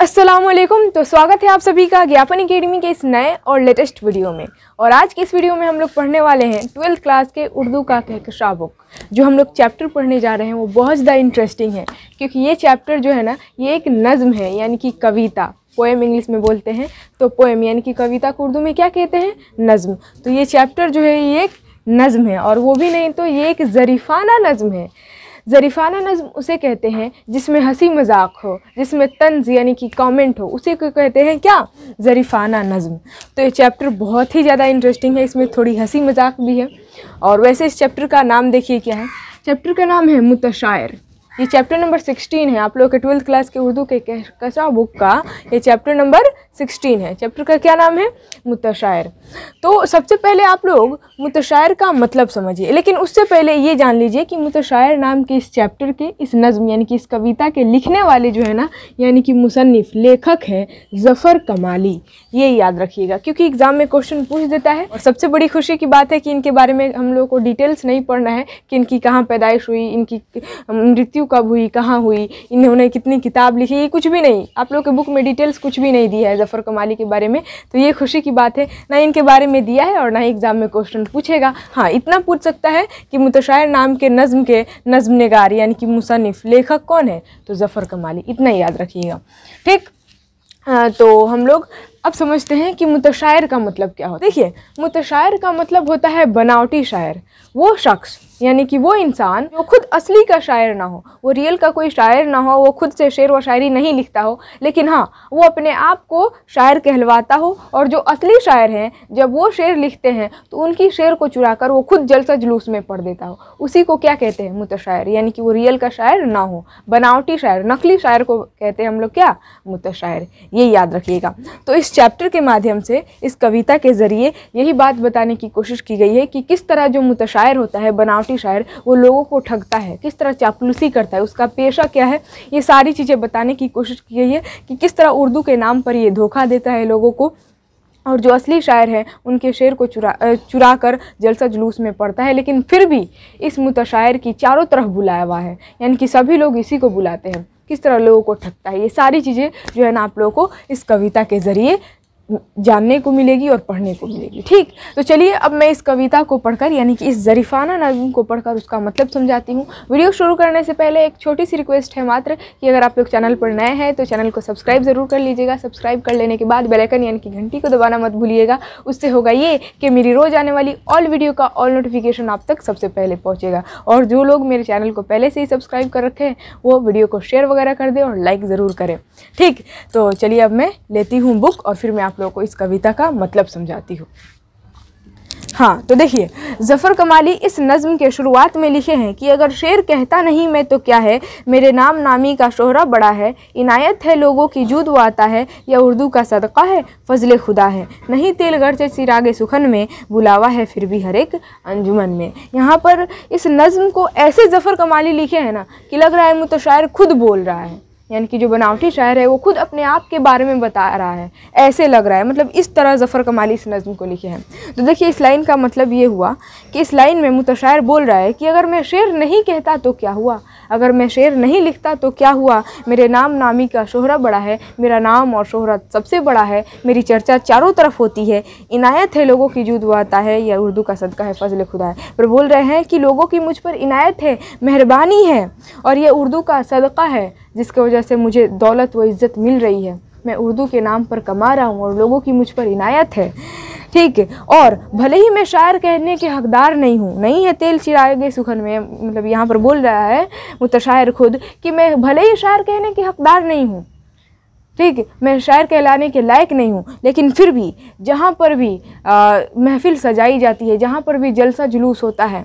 असलम तो स्वागत है आप सभी का ज्ञापन अकेडमी के इस नए और लेटेस्ट वीडियो में और आज की इस वीडियो में हम लोग पढ़ने वाले हैं ट्वेल्थ क्लास के उर्दू का कहकशा बुक जो हम लोग चैप्टर पढ़ने जा रहे हैं वो बहुत ज़्यादा इंटरेस्टिंग है क्योंकि ये चैप्टर जो है ना ये एक नज़म है यानी कि कविता पोएम इंग्लिश में बोलते हैं तो पोएम यानी कि कविता को उर्दू में क्या कहते हैं नज़म तो ये चैप्टर जो है ये एक नज़म है और वो भी नहीं तो ये एक ज़रीफ़ाना नज़म है जरीफाना नज़म उसे कहते हैं जिसमें हंसी मजाक हो जिसमें तंज यानी कि कमेंट हो उसे को कहते हैं क्या जरीफाना नज़म तो ये चैप्टर बहुत ही ज़्यादा इंटरेस्टिंग है इसमें थोड़ी हंसी मजाक भी है और वैसे इस चैप्टर का नाम देखिए क्या है चैप्टर का नाम है मुतशायर ये चैप्टर नंबर सिक्सटीन है आप लोग के ट्वेल्थ क्लास के उर्दू के कसा बुक का ये चैप्टर नंबर सिक्सटीन है चैप्टर का क्या नाम है मुतशायर तो सबसे पहले आप लोग मुतशायर का मतलब समझिए लेकिन उससे पहले ये जान लीजिए कि मुतशायर नाम के इस चैप्टर के इस नज़म यानी कि इस कविता के लिखने वाले जो है ना यानी कि मुसनफ़ लेखक हैं ज़फ़र कमाली ये याद रखिएगा क्योंकि एग्ज़ाम में क्वेश्चन पूछ देता है और सबसे बड़ी खुशी की बात है कि इनके बारे में हम लोग को डिटेल्स नहीं पढ़ना है कि इनकी कहाँ पैदाइश हुई इनकी मृत्यु कब हुई कहाँ हुई इन्होंने कितनी किताब लिखी कुछ भी नहीं आप लोग के बुक में डिटेल्स कुछ भी नहीं दी है जफ़र कमाली के बारे में तो ये खुशी की बात है ना इनके बारे में दिया है और ना ही एग्ज़ाम में क्वेश्चन पूछेगा हाँ इतना पूछ सकता है कि मुतशायर नाम के नज़म के नज़म नगार यानी कि मुसनफ़ लेखक कौन है तो जफ़र कमाली इतना याद रखिएगा ठीक तो हम लोग अब समझते हैं कि मुतशायर का मतलब क्या हो देखिए मुतशायर का मतलब होता है बनावटी शायर वो शख्स यानी कि वो इंसान जो खुद असली का शायर ना हो वो रियल का कोई शायर ना हो वो खुद से शेर व शायरी नहीं लिखता हो लेकिन हाँ वो अपने आप को शायर कहलवाता हो और जो असली शायर हैं जब वो शेर लिखते हैं तो उनकी शेर को चुरा कर वो खुद जलसा जुलूस में पढ़ देता हो उसी को क्या कहते हैं मुतशायर यानी कि वो रियल का शायर ना हो बनावटी शायर नकली शायर को कहते हैं हम लोग क्या मुतशायर ये याद रखिएगा तो इस चैप्टर के माध्यम से इस कविता के ज़रिए यही बात बताने की कोशिश की गई है कि किस तरह जो मुतशायर होता है बनाव बनावटी शायर वो लोगों को ठगता है किस तरह चापलूसी करता है उसका पेशा क्या है ये सारी चीज़ें बताने की कोशिश की गई है कि किस तरह उर्दू के नाम पर ये धोखा देता है लोगों को और जो असली शायर है उनके शेर को चुरा चुरा कर जलसा जुलूस में पड़ता है लेकिन फिर भी इस मुतशायर की चारों तरफ बुलाया हुआ है यानी कि सभी लोग इसी को बुलाते हैं किस तरह लोगों को ठगता है ये सारी चीज़ें जो है ना आप लोगों को इस कविता के ज़रिए जानने को मिलेगी और पढ़ने को मिलेगी ठीक तो चलिए अब मैं इस कविता को पढ़कर यानी कि इस जरीफाना नज़म को पढ़कर उसका मतलब समझाती हूँ वीडियो शुरू करने से पहले एक छोटी सी रिक्वेस्ट है मात्र कि अगर आप लोग चैनल पर नए हैं तो चैनल को सब्सक्राइब ज़रूर कर लीजिएगा सब्सक्राइब कर लेने के बाद बेलाइकन यानी कि घंटी को दबाना मत भूलिएगा उससे होगा ये कि मेरी रोज़ आने वाली ऑल वीडियो का ऑल नोटिफिकेशन आप तक सबसे पहले पहुँचेगा और जो लोग मेरे चैनल को पहले से ही सब्सक्राइब कर रखे हैं वो वीडियो को शेयर वगैरह कर दें और लाइक ज़रूर करें ठीक तो चलिए अब मैं लेती हूँ बुक और फिर मैं आप आप लोगों को इस कविता का मतलब समझाती हूँ हाँ तो देखिए ज़फ़र कमाली इस नज़म के शुरुआत में लिखे हैं कि अगर शेर कहता नहीं मैं तो क्या है मेरे नाम नामी का शोहरा बड़ा है इनायत है लोगों की जूद वो आता है या उर्दू का सदका है फजल खुदा है नहीं तेल से चिराग सुखन में बुलावा है फिर भी हर एक अंजुमन में यहाँ पर इस नज़म को ऐसे ज़फ़र कमाली लिखे हैं ना कि लग रहा है मुतशायर तो शायर खुद बोल रहा है यानी कि जो बनावटी शायर है वो खुद अपने आप के बारे में बता रहा है ऐसे लग रहा है मतलब इस तरह ज़फ़र कमाली इस नज़म को लिखे हैं तो देखिए इस लाइन का मतलब ये हुआ कि इस लाइन में मुतशायर बोल रहा है कि अगर मैं शेर नहीं कहता तो क्या हुआ अगर मैं शेर नहीं लिखता तो क्या हुआ मेरे नाम नामी का शोहरा बड़ा है मेरा नाम और शोहरत सबसे बड़ा है मेरी चर्चा चारों तरफ होती है इनायत है लोगों की जूद आता है या उर्दू का सदका है फजल खुदा है पर बोल रहे हैं कि लोगों की मुझ पर इनायत है मेहरबानी है और यह उर्दू का सदका है जिसकी वजह से मुझे दौलत व इज़्ज़त मिल रही है मैं उर्दू के नाम पर कमा रहा हूँ और लोगों की मुझ पर इनायत है ठीक है और भले ही मैं शायर कहने के हकदार नहीं हूँ नहीं है तेल चिराए गए सुखन में मतलब यहाँ पर बोल रहा है मुतशायर खुद कि मैं भले ही शायर कहने के हकदार नहीं हूँ ठीक मैं शायर कहलाने के लायक नहीं हूँ लेकिन फिर भी जहाँ पर भी महफ़िल सजाई जाती है जहाँ पर भी जलसा जुलूस होता है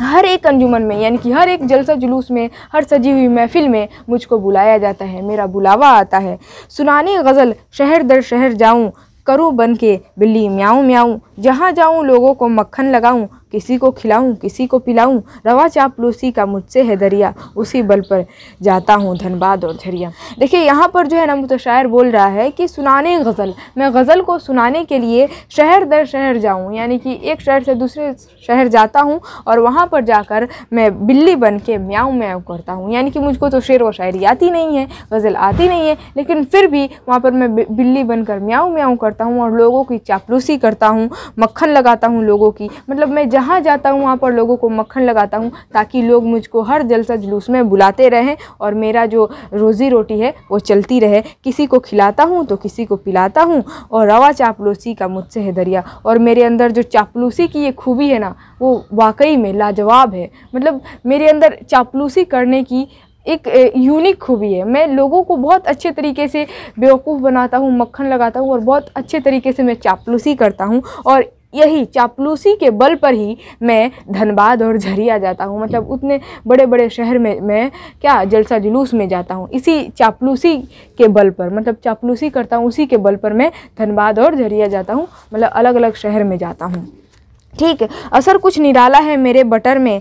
हर एक अंजुमन में यानी कि हर एक जलसा जुलूस में हर सजी हुई महफिल में मुझको बुलाया जाता है मेरा बुलावा आता है सुनानी गज़ल शहर दर शहर जाऊँ करूँ बन के बिल्ली म्याऊँ म्याऊँ जहाँ जाऊँ लोगों को मक्खन लगाऊँ किसी को खिलाऊं किसी को पिलाऊं रवा चापलूसी का मुझसे है दरिया उसी बल पर जाता हूँ धनबाद और झरिया देखिए यहाँ पर जो है ना तो शायर बोल रहा है कि सुनाने गज़ल मैं गज़ल को सुनाने के लिए शहर दर शहर जाऊँ यानी कि एक शहर से दूसरे शहर जाता हूँ और वहाँ पर जाकर मैं बिल्ली बन के म्याऊँ म्याऊँ करता हूँ यानी कि मुझको तो शेर व शायरी आती नहीं है गज़ल आती नहीं है लेकिन फिर भी वहाँ पर मैं बिल्ली बनकर म्याऊँ म्याऊ करता हूँ और लोगों की चापलूसी करता हूँ मक्खन लगाता हूँ लोगों की मतलब मैं जहाँ जाता हूँ वहाँ पर लोगों को मक्खन लगाता हूँ ताकि लोग मुझको हर जलसा जुलूस में बुलाते रहें और मेरा जो रोज़ी रोटी है वो चलती रहे किसी को खिलाता हूँ तो किसी को पिलाता हूँ और रवा चापलूसी का मुझसे है दरिया और मेरे अंदर जो चापलूसी की ये खूबी है ना वो वाकई में लाजवाब है मतलब मेरे अंदर चापलूसी करने की एक यूनिक खूबी है मैं लोगों को बहुत अच्छे तरीके से बेवकूफ़ बनाता हूँ मक्खन लगाता हूँ और बहुत अच्छे तरीके से मैं चापलूसी करता हूँ और यही चापलूसी के बल पर ही मैं धनबाद और झरिया जाता हूँ मतलब उतने बड़े बड़े शहर में मैं क्या जलसा जुलूस में जाता हूँ इसी चापलूसी के बल पर मतलब चापलूसी करता हूँ उसी के बल पर मैं धनबाद और झरिया जाता हूँ मतलब अलग अलग शहर में जाता हूँ ठीक असर कुछ निराला है मेरे बटर में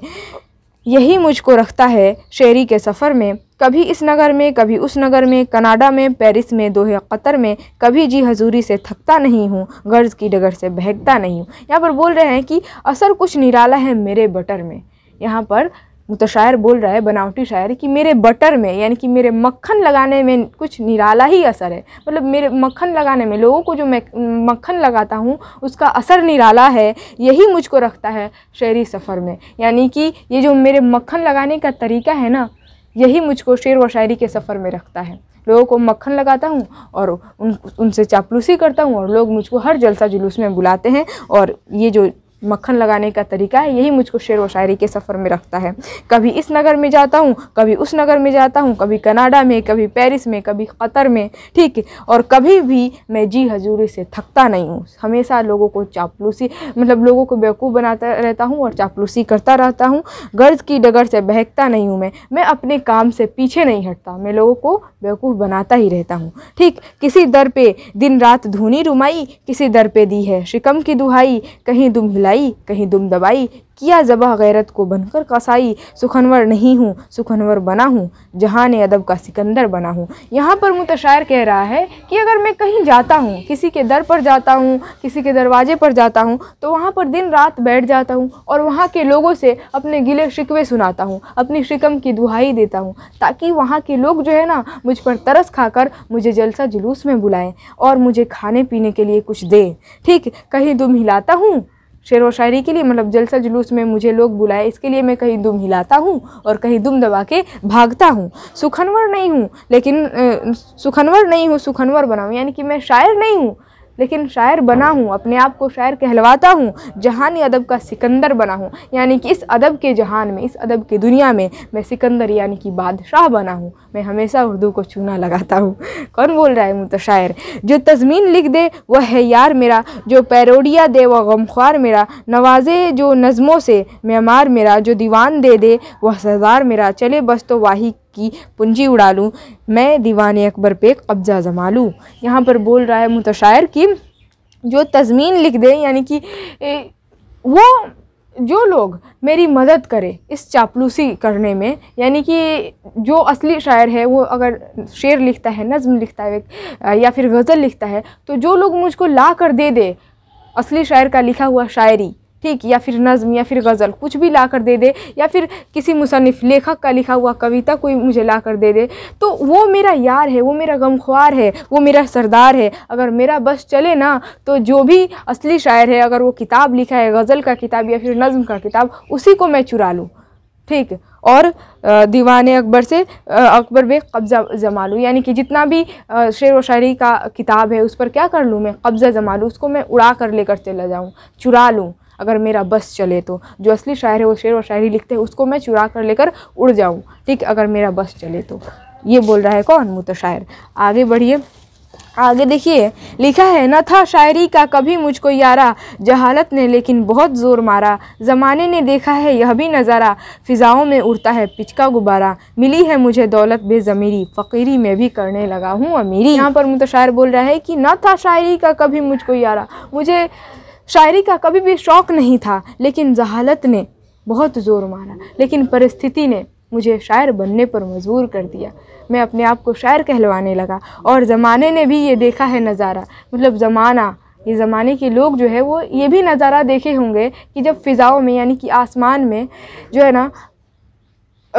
यही मुझको रखता है शेरी के सफ़र में कभी इस नगर में कभी उस नगर में कनाडा में पेरिस में दोहे कतर में कभी जी हजूरी से थकता नहीं हूँ गर्ज की डगर से बहकता नहीं हूँ यहाँ पर बोल रहे हैं कि असर कुछ निराला है मेरे बटर में यहाँ पर तो शायर बोल रहा है बनावटी शायर कि मेरे बटर में यानी कि मेरे मक्खन लगाने में कुछ निराला ही असर है मतलब मेरे मक्खन लगाने में लोगों को जो मैं मक्खन लगाता हूँ उसका असर निराला है यही मुझको रखता है शहरी सफ़र में यानी कि ये जो मेरे मक्खन लगाने का तरीका है ना यही मुझको शेर व शायरी के सफ़र में रखता है लोगों को मक्खन लगाता हूँ और उन उनसे चापलूसी करता हूँ और लोग मुझको हर जलसा जुलूस में बुलाते हैं और ये जो मक्खन लगाने का तरीका है यही मुझको शेर व शायरी के सफ़र में रखता है कभी इस नगर में जाता हूँ कभी उस नगर में जाता हूँ कभी कनाडा में कभी पेरिस में कभी कतर में ठीक है और कभी भी मैं जी हजूरी से थकता नहीं हूँ हमेशा लोगों को चापलूसी मतलब लोगों को बेवकूफ़ बनाता रहता हूँ और चापलूसी करता रहता हूँ गर्ज की डगर से बहकता नहीं हूँ मैं मैं अपने काम से पीछे नहीं हटता मैं लोगों को बेवकूफ़ बनाता ही रहता हूँ ठीक किसी दर पे दिन रात धुनी रुमाई किसी दर पे दी है शिकम की दुहाई कहीं दुम हिलाई लाई कहीं दुम दबाई किया जबह गैरत को बनकर कसाई सुखनवर नहीं हूँ सुखनवर बना हूँ ने अदब का सिकंदर बना हूँ यहाँ पर मुतशायर तो कह रहा है कि अगर मैं कहीं जाता हूँ किसी के दर पर जाता हूँ किसी के दरवाजे पर जाता हूँ तो वहाँ पर दिन रात बैठ जाता हूँ और वहाँ के लोगों से अपने गिले शिकवे सुनाता हूँ अपनी शिकम की दुहाई देता हूँ ताकि वहाँ के लोग जो है ना मुझ पर तरस खाकर मुझे जलसा जुलूस में बुलाएँ और मुझे खाने पीने के लिए कुछ दें ठीक कहीं दुम हिलाता हूँ शेर व शायरी के लिए मतलब जलसा जुलूस में मुझे लोग बुलाए इसके लिए मैं कहीं दुम हिलाता हूँ और कहीं दुम दबा के भागता हूँ सुखनवर नहीं हूँ लेकिन सुखनवर नहीं हूँ सुखनवर बनाऊँ यानी कि मैं शायर नहीं हूँ लेकिन शायर बना हूँ अपने आप को शायर कहलवाता हूँ जहानी अदब का सिकंदर बना हूँ यानी कि इस अदब के जहान में इस अदब की दुनिया में मैं सिकंदर यानी कि बादशाह बना हूँ मैं हमेशा उर्दू को चूना लगाता हूँ कौन बोल रहा है मुँह तो शायर जो तजमीन लिख दे वह है यार मेरा जो पैरोडिया दे वह गमख्वार मेरा नवाजे जो नज़मों से म्यामार मेरा जो दीवान दे दे वह सरदार मेरा चले बस तो वाही की पूंजी उड़ा लूँ मैं दीवान अकबर पे एक कब्जा जमा लूँ यहाँ पर बोल रहा है मुतशायर कि जो तजमीन लिख दे यानी कि वो जो लोग मेरी मदद करें इस चापलूसी करने में यानी कि जो असली शायर है वो अगर शेर लिखता है नज़म लिखता है या फिर गज़ल लिखता है तो जो लोग मुझको ला कर दे दे असली शायर का लिखा हुआ शायरी ठीक या फिर नज़म या फिर गज़ल कुछ भी ला कर दे दे या फिर किसी मुसनफ़ लेखक का लिखा हुआ कविता कोई मुझे ला कर दे दे तो वो मेरा यार है वो मेरा गमख्वार है वो मेरा सरदार है अगर मेरा बस चले ना तो जो भी असली शायर है अगर वो किताब लिखा है गज़ल का किताब या फिर नज़म का किताब उसी को मैं चुरा लूँ ठीक और दीवान अकबर से अकबर में कब्ज़ा जमा लूँ यानी कि जितना भी शेर व शायरी का किताब है उस पर क्या कर लूँ मैं कब्ज़ा जमा लूँ उसको मैं उड़ा कर लेकर चला जाऊँ चुरा लूँ अगर मेरा बस चले तो जो असली शायर है वो शेर व शायरी लिखते हैं उसको मैं चुरा कर लेकर उड़ जाऊँ ठीक अगर मेरा बस चले तो ये बोल रहा है कौन मुत शायर आगे बढ़िए आगे देखिए लिखा है न था शायरी का कभी मुझको यारा जहालत ने लेकिन बहुत ज़ोर मारा ज़माने ने देखा है यह भी नज़ारा फ़िज़ाओं में उड़ता है पिचका गुब्बारा मिली है मुझे दौलत बेज़मीरी फ़कीरी में भी करने लगा हूँ अमीरी यहाँ पर मुतशायर बोल रहा है कि न था शायरी का कभी मुझको यारा मुझे शायरी का कभी भी शौक़ नहीं था लेकिन जहालत ने बहुत ज़ोर मारा लेकिन परिस्थिति ने मुझे शायर बनने पर मजबूर कर दिया मैं अपने आप को शायर कहलवाने लगा और ज़माने ने भी ये देखा है नज़ारा मतलब ज़माना ये ज़माने के लोग जो है वो ये भी नज़ारा देखे होंगे कि जब फ़िज़ाओं में यानी कि आसमान में जो है ना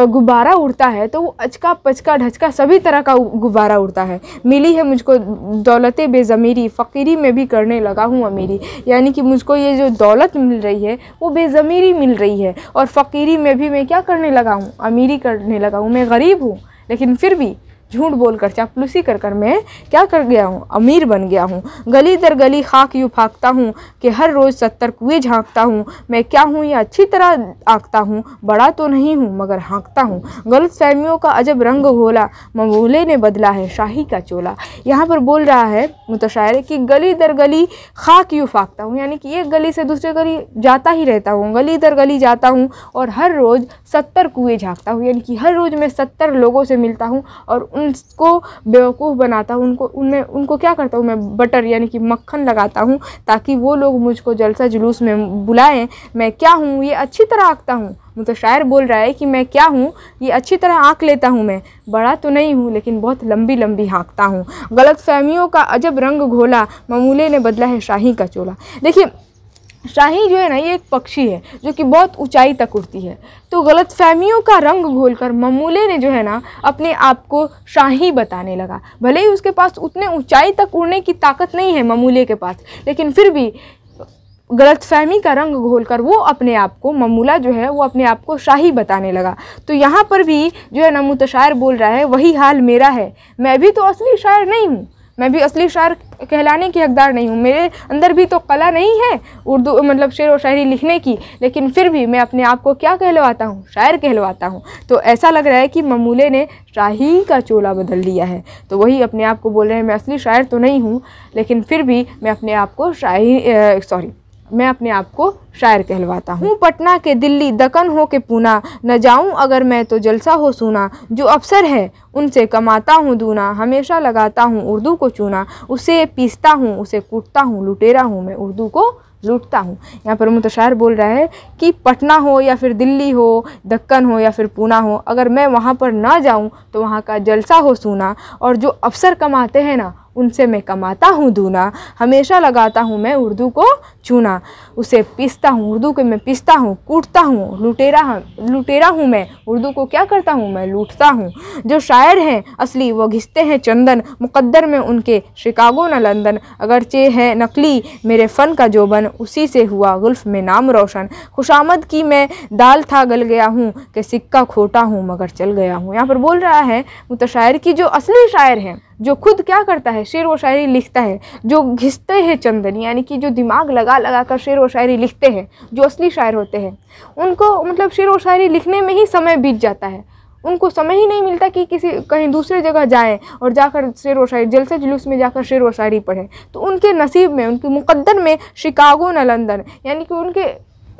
गुब्बारा उड़ता है तो वो अचका पचका ढचका सभी तरह का गुब्बारा उड़ता है मिली है मुझको दौलत बेज़मीरी फ़कीरी में भी करने लगा हूँ अमीरी यानी कि मुझको ये जो दौलत मिल रही है वो बेज़मीरी मिल रही है और फ़कीरी में भी मैं क्या करने लगा हूँ अमीरी करने लगा हूँ मैं गरीब हूँ लेकिन फिर भी झूठ बोलकर चापलूसी कर कर मैं क्या कर गया हूँ अमीर बन गया हूँ गली दर गली खाक यूँ फाँकता हूँ कि हर रोज़ सत्तर कुएँ झाँकता हूँ मैं क्या हूँ या अच्छी तरह आँकता हूँ बड़ा तो नहीं हूँ मगर हाँकता हूँ गलत फहमियों का अजब रंग घोला ममूले ने बदला है शाही का चोला यहाँ पर बोल रहा है मुतशायर कि गली दर गली खाक यूँ फाँकता हूँ यानी कि एक गली से दूसरे गली जाता ही रहता हूँ गली दर गली जाता हूँ और हर रोज़ सत्तर कुएँ झाँकता हूँ यानी कि हर रोज़ मैं सत्तर लोगों से मिलता हूँ और उन उनको बेवकूफ़ बनाता हूँ उनको उनमें उनको क्या करता हूँ मैं बटर यानी कि मक्खन लगाता हूँ ताकि वो लोग मुझको जलसा जुलूस में बुलाएं मैं क्या हूँ ये अच्छी तरह आँखता हूँ तो शायर बोल रहा है कि मैं क्या हूँ ये अच्छी तरह आँख लेता हूँ मैं बड़ा तो नहीं हूँ लेकिन बहुत लंबी लंबी हाँकता हूँ गलत फहमियों का अजब रंग घोला ममूले ने बदला है शाही का चोला देखिए शाही जो है ना ये एक पक्षी है जो कि बहुत ऊंचाई तक उड़ती है तो गलत फहमियों का रंग घोलकर ममूले ने जो है ना अपने आप को शाही बताने लगा भले ही उसके पास उतने ऊंचाई तक उड़ने की ताकत नहीं है ममूले के पास लेकिन फिर भी गलत फहमी का रंग घोलकर वो अपने आप को ममूला जो है वो अपने आप को शाही बताने लगा तो यहाँ पर भी जो है ना मुतशायर बोल रहा है वही हाल मेरा है मैं भी तो असली शायर नहीं हूँ मैं भी असली शायर कहलाने की हकदार नहीं हूँ मेरे अंदर भी तो कला नहीं है उर्दू मतलब शेर व शायरी लिखने की लेकिन फिर भी मैं अपने आप को क्या कहलवाता हूँ शायर कहलवाता हूँ तो ऐसा लग रहा है कि ममूले ने शाही का चोला बदल दिया है तो वही अपने आप को बोल रहे हैं मैं असली शायर तो नहीं हूँ लेकिन फिर भी मैं अपने आप को शाही सॉरी मैं अपने आप को शायर कहलवाता हूँ पटना के दिल्ली दकन हो के पूना न जाऊँ अगर मैं तो जलसा हो सुना जो अफसर है उनसे कमाता हूँ दूना हमेशा लगाता हूँ उर्दू को चूना उसे पीसता हूँ उसे कूटता हूँ लुटेरा हूँ मैं उर्दू को लूटता हूँ यहाँ पर शायर बोल रहा है कि पटना हो या फिर दिल्ली हो दक्कन हो या फिर पूना हो अगर मैं वहाँ पर ना जाऊँ तो वहाँ का जलसा हो सुना और जो अफसर कमाते हैं ना उनसे मैं कमाता हूँ दूना हमेशा लगाता हूँ मैं उर्दू को चूना उसे पीसता हूँ उर्दू को मैं पीसता हूँ कूटता हूँ लुटेरा लुटेरा हूँ मैं उर्दू को क्या करता हूँ मैं लूटता हूँ जो शायर हैं असली वो घिसते हैं चंदन मुकद्दर में उनके शिकागो न लंदन अगरचे है नकली मेरे फ़न का जोबन उसी से हुआ गुल्फ में नाम रोशन खुशामद की मैं दाल था गल गया हूँ कि सिक्का खोटा हूँ मगर चल गया हूँ यहाँ पर बोल रहा है मुतशायर की जो असली शायर हैं जो खुद क्या करता है शेर व शायरी लिखता है जो घिसते हैं चंदन यानी कि जो दिमाग लगा लगा कर शेर व शायरी लिखते हैं जो असली शायर होते हैं उनको मतलब शेर व शायरी लिखने में ही समय बीत जाता है उनको समय ही नहीं मिलता कि किसी कहीं दूसरे जगह जाएं और जाकर शेर व शायरी जलसे जुलूस में जाकर शेर व शायरी पढ़ें तो उनके नसीब में उनके मुकद्दर में शिकागो न लंदन यानी कि उनके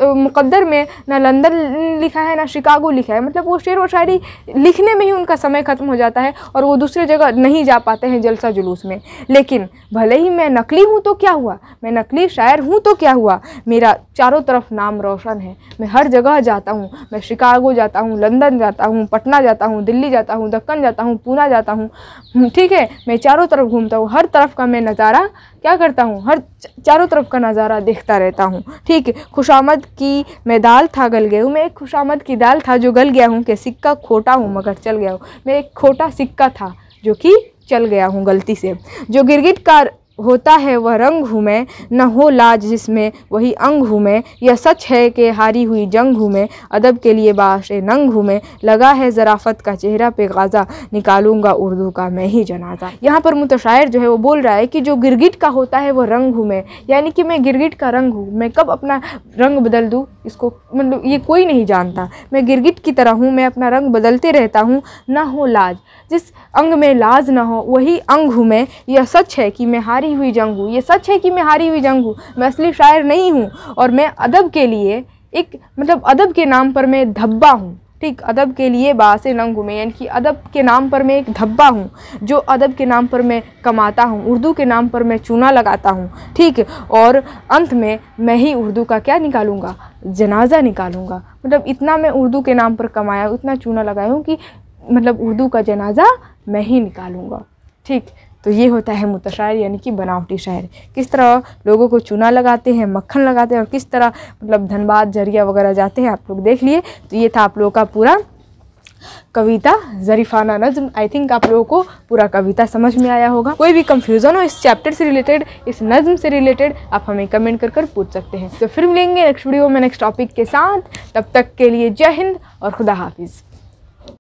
मुकद्दर में ना लंदन लिखा है ना शिकागो लिखा है मतलब वो शेर व शायरी लिखने में ही उनका समय ख़त्म हो जाता है और वो दूसरे जगह नहीं जा पाते हैं जलसा जुलूस में लेकिन भले ही मैं नकली हूँ तो क्या हुआ मैं नकली शायर हूँ तो क्या हुआ मेरा चारों तरफ नाम रोशन है मैं हर जगह जाता हूँ मैं शिकागो जाता हूँ लंदन जाता हूँ पटना जाता हूँ दिल्ली जाता हूँ दक्कन जाता हूँ पूना जाता हूँ ठीक है मैं चारों तरफ घूमता हूँ हर तरफ का मैं नज़ारा क्या करता हूँ हर चारों तरफ का नज़ारा देखता रहता हूँ ठीक है खुशामद की मैं दाल था गल गया हूँ मैं एक खुशामद की दाल था जो गल गया हूँ कि सिक्का खोटा हूँ मगर चल गया हूँ मैं एक खोटा सिक्का था जो कि चल गया हूँ गलती से जो गिरगिट का होता है वह रंग हूँ मैं न हो लाज जिसमें वही अंग हूँ मैं यह सच है कि हारी हुई जंग हूँ मैं अदब के लिए बाश नंग हूँ मैं लगा है ज़राफ़त का चेहरा पे गाज़ा निकालूंगा उर्दू का मैं ही जनाजा यहाँ पर मुतशायर जो है वो बोल रहा है कि जो गिरगिट का होता है वह रंग हूँ मैं यानी कि मैं गिरगिट का रंग हूँ मैं कब अपना रंग बदल दूँ इसको मतलब ये कोई नहीं जानता मैं गिरगिट की तरह हूँ मैं अपना रंग बदलते रहता हूँ ना हो लाज जिस अंग में लाज ना हो वही अंग हूँ मैं यह सच है कि मैं हारी हारी हुई जंग हूँ ये सच है कि मैं हारी हुई जंग हूँ मैं असली शायर नहीं हूँ और मैं अदब के लिए एक मतलब अदब के नाम पर मैं धब्बा हूँ ठीक अदब के लिए बास नंग हूँ मैं यानी कि अदब के नाम पर मैं एक धब्बा हूँ जो अदब के नाम पर मैं कमाता हूँ उर्दू के नाम पर मैं चूना लगाता हूँ ठीक और अंत में मैं ही उर्दू का क्या निकालूँगा जनाजा निकालूँगा मतलब इतना मैं उर्दू के नाम पर कमाया इतना चूना लगाया हूँ कि मतलब उर्दू का जनाजा मैं ही निकालूँगा ठीक तो ये होता है मुतशायर यानी कि बनावटी शायर किस तरह लोगों को चूना लगाते हैं मक्खन लगाते हैं और किस तरह मतलब धनबाद जरिया वगैरह जाते हैं आप लोग देख लिए तो ये था आप लोगों का पूरा कविता जरीफाना नज्म आई थिंक आप लोगों को पूरा कविता समझ में आया होगा कोई भी कंफ्यूजन हो इस चैप्टर से रिलेटेड इस नज्म से रिलेटेड आप हमें कमेंट कर कर पूछ सकते हैं तो फिर मिलेंगे नेक्स्ट वीडियो में नेक्स्ट टॉपिक के साथ तब तक के लिए जय हिंद और खुदा हाफिज़